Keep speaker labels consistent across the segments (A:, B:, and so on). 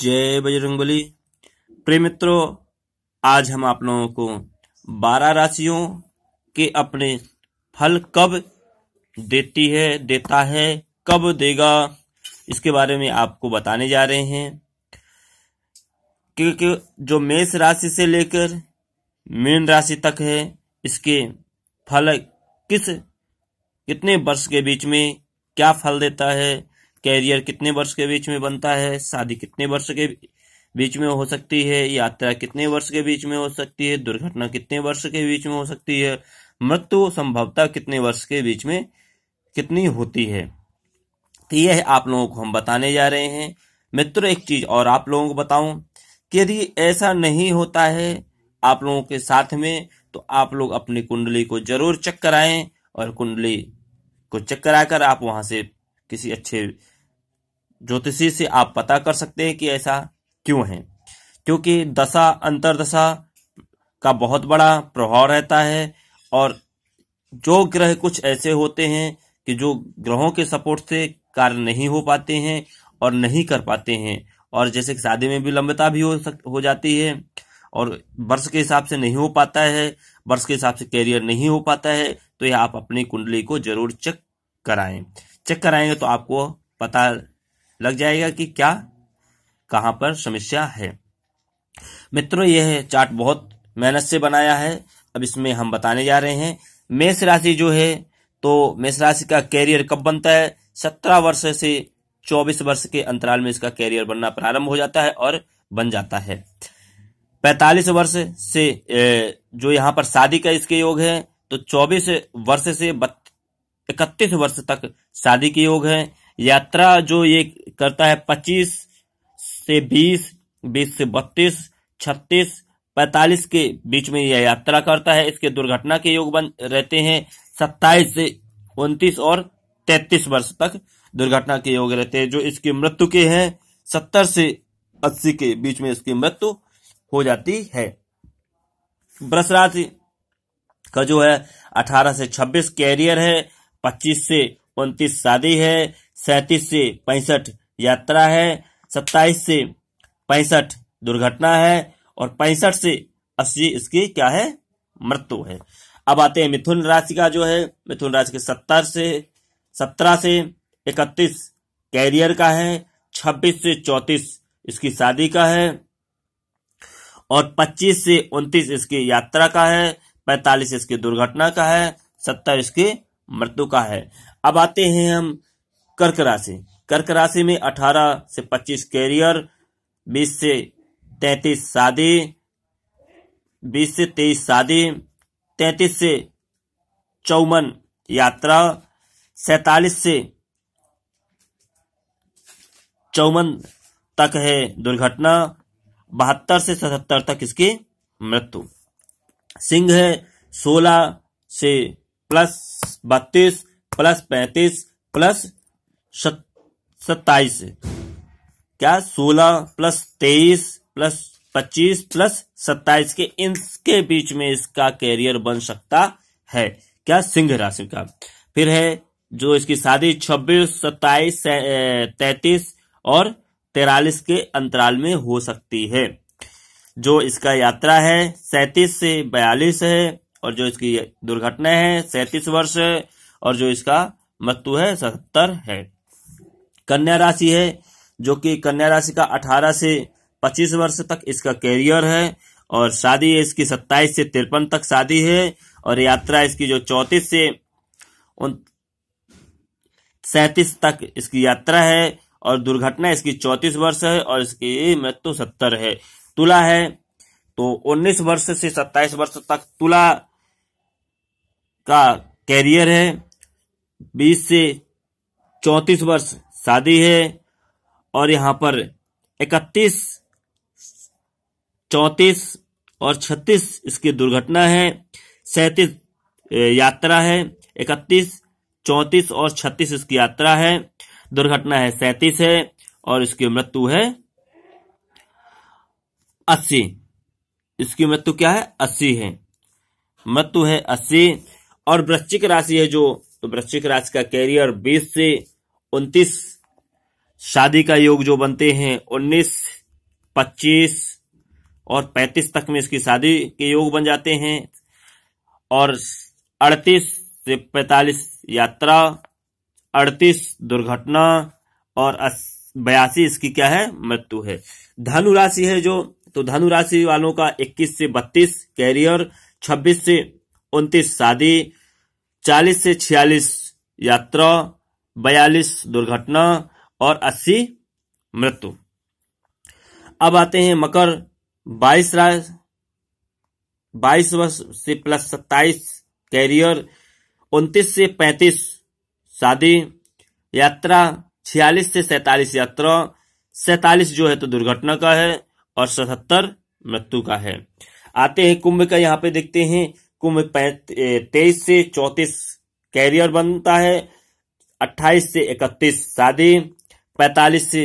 A: जय बजरंगबली प्रेम मित्रों आज हम आप लोगों को बारह राशियों के अपने फल कब देती है देता है कब देगा इसके बारे में आपको बताने जा रहे हैं क्योंकि जो मेष राशि से लेकर मीन राशि तक है इसके फल किस कितने वर्ष के बीच में क्या फल देता है कैरियर कितने वर्ष के बीच में बनता है शादी कितने वर्ष के बीच में हो सकती है यात्रा कितने वर्ष के बीच में हो सकती है दुर्घटना कितने वर्ष के बीच में हो सकती है मृत्यु संभवता कितने वर्ष के बीच में कितनी होती है तो यह आप लोगों को हम बताने जा रहे हैं मित्र एक चीज और आप लोगों को बताऊं कि यदि ऐसा नहीं होता है आप लोगों के साथ में तो आप लोग अपनी कुंडली को जरूर चेक कराएं और कुंडली को चेक कराकर आप वहां से किसी अच्छे ज्योतिषी से आप पता कर सकते हैं कि ऐसा क्यों है क्योंकि दशा अंतरदशा का बहुत बड़ा प्रभाव रहता है और जो ग्रह कुछ ऐसे होते हैं कि जो ग्रहों के सपोर्ट से कार्य नहीं हो पाते हैं और नहीं कर पाते हैं और जैसे कि शादी में विलंबता भी, भी हो सक हो जाती है और वर्ष के हिसाब से नहीं हो पाता है वर्ष के हिसाब से कैरियर नहीं हो पाता है तो यह आप अपनी कुंडली को जरूर चेक कराएं चेक कराएंगे तो आपको पता लग जाएगा कि क्या कहां पर समस्या है मित्रों यह चार्ट बहुत मेहनत से बनाया है अब इसमें हम बताने जा रहे हैं मेष राशि जो है तो मेष राशि का कैरियर कब बनता है सत्रह वर्ष से चौबीस वर्ष के अंतराल में इसका कैरियर बनना प्रारंभ हो जाता है और बन जाता है पैतालीस वर्ष से जो यहां पर शादी का इसके योग है तो चौबीस वर्ष से इकतीस वर्ष तक शादी के योग है यात्रा जो ये करता है पच्चीस से बीस बीस से बत्तीस छत्तीस पैतालीस के बीच में यह यात्रा करता है इसके दुर्घटना के योग बन रहते हैं सत्ताईस से उन्तीस और तैतीस वर्ष तक दुर्घटना के योग रहते हैं जो इसकी मृत्यु के हैं सत्तर से अस्सी के बीच में इसकी मृत्यु हो जाती है वृष राशि का जो है अठारह से छब्बीस कैरियर है पच्चीस से उन्तीस शादी है सैतीस से पैंसठ यात्रा है सत्ताईस से पैंसठ दुर्घटना है और पैंसठ से अस्सी इसकी क्या है मृत्यु है अब आते हैं मिथुन राशि का जो है मिथुन राशि के सत्तर से सत्रह से इकतीस कैरियर का है छब्बीस से चौतीस इसकी शादी का है और 25 से 29 इसकी यात्रा का है 45 इसकी दुर्घटना का है 70 इसकी मृत्यु का है अब आते हैं हम कर्क राशि कर्क राशि में 18 से 25 कैरियर 20 से 33 शादी 20 से 23 शादी 33 से चौवन यात्रा सैतालीस से चौवन तक है दुर्घटना बहत्तर से सतहत्तर तक इसकी मृत्यु सिंह है सोलह से प्लस बत्तीस प्लस पैंतीस प्लस सत्तर सत्ताईस क्या सोलह प्लस तेईस प्लस पच्चीस प्लस सत्ताईस के इनके बीच में इसका कैरियर बन सकता है क्या सिंह राशि का फिर है जो इसकी शादी छब्बीस सत्ताईस तैतीस और तेरालीस के अंतराल में हो सकती है जो इसका यात्रा है सैतीस से बयालीस है और जो इसकी दुर्घटना है सैतीस वर्ष है और जो इसका मृत्यु है सत्तर है कन्या राशि है जो कि कन्या राशि का 18 से 25 वर्ष तक इसका कैरियर है और शादी इसकी 27 से तिरपन तक शादी है और यात्रा इसकी जो चौतीस से उन तक इसकी यात्रा है और दुर्घटना इसकी चौतीस वर्ष है और इसकी मृत्यु सत्तर है तुला है तो उन्नीस वर्ष से सत्ताईस वर्ष तक तुला का कैरियर है बीस से चौतीस वर्ष शादी है और यहाँ पर इकतीस चौतीस और छत्तीस इसकी दुर्घटना है सैतीस यात्रा है इकतीस चौतीस और छत्तीस इसकी यात्रा है दुर्घटना है सैतीस है और इसकी मृत्यु है अस्सी इसकी मृत्यु क्या है अस्सी है मृत्यु है अस्सी और वृश्चिक राशि है जो तो वृश्चिक राशि का कैरियर बीस से उनतीस शादी का योग जो बनते हैं 19, 25 और 35 तक में इसकी शादी के योग बन जाते हैं और 38 से 45 यात्रा 38 दुर्घटना और बयासी इसकी क्या है मृत्यु है धनु राशि है जो तो धनु राशि वालों का 21 से 32 कैरियर 26 से 29 शादी 40 से 46 यात्रा 42 दुर्घटना और अस्सी मृत्यु अब आते हैं मकर बाईस राय बाईस वर्ष से प्लस सत्ताईस कैरियर उन्तीस से पैंतीस शादी यात्रा छियालीस से सैतालीस यात्रा सैतालीस जो है तो दुर्घटना का है और सतहत्तर मृत्यु का है आते हैं कुंभ का यहाँ पे देखते हैं कुंभ तेईस से चौतीस कैरियर बनता है अट्ठाईस से इकतीस शादी पैतालीस से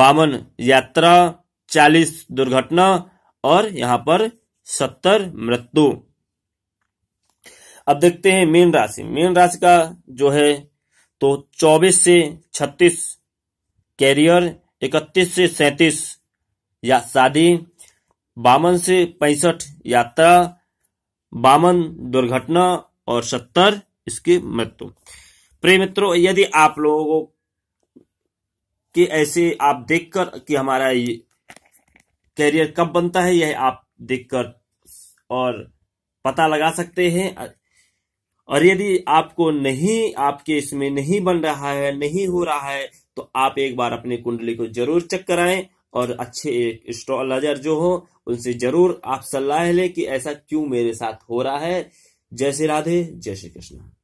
A: बावन यात्रा चालीस दुर्घटना और यहां पर सत्तर मृत्यु अब देखते हैं मीन राशि मीन राशि का जो है तो चौबीस से छत्तीस कैरियर इकतीस से सैतीस या शादी बावन से पैंसठ यात्रा बावन दुर्घटना और सत्तर इसकी मृत्यु प्रिय मित्रों यदि आप लोगों के ऐसे आप देखकर कि हमारा कैरियर कब बनता है यह आप देखकर और पता लगा सकते हैं और यदि आपको नहीं आपके इसमें नहीं बन रहा है नहीं हो रहा है तो आप एक बार अपनी कुंडली को जरूर चेक कराएं और अच्छे एक एस्ट्रोलॉजर जो हो उनसे जरूर आप सलाह लें कि ऐसा क्यों मेरे साथ हो रहा है जय श्री राधे जय श्री कृष्ण